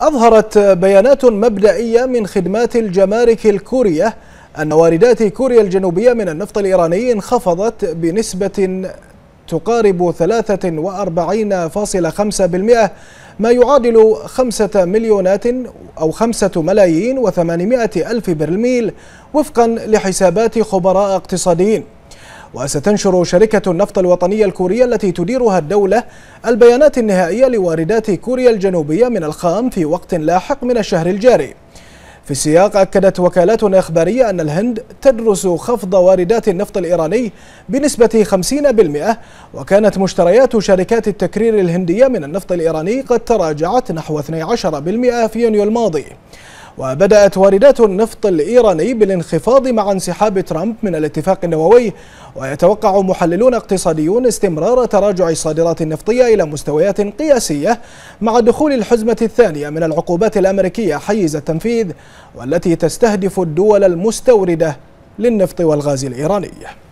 أظهرت بيانات مبدئية من خدمات الجمارك الكورية أن واردات كوريا الجنوبية من النفط الإيراني انخفضت بنسبة تقارب 43.5% ما يعادل 5 مليونات أو 5 ملايين و800 ألف برميل وفقا لحسابات خبراء اقتصاديين وستنشر شركة النفط الوطنية الكورية التي تديرها الدولة البيانات النهائية لواردات كوريا الجنوبية من الخام في وقت لاحق من الشهر الجاري في السياق أكدت وكالات إخبارية أن الهند تدرس خفض واردات النفط الإيراني بنسبة 50% وكانت مشتريات شركات التكرير الهندية من النفط الإيراني قد تراجعت نحو 12% في يونيو الماضي وبدأت واردات النفط الإيراني بالانخفاض مع انسحاب ترامب من الاتفاق النووي ويتوقع محللون اقتصاديون استمرار تراجع الصادرات النفطية إلى مستويات قياسية مع دخول الحزمة الثانية من العقوبات الأمريكية حيز التنفيذ والتي تستهدف الدول المستوردة للنفط والغاز الإيراني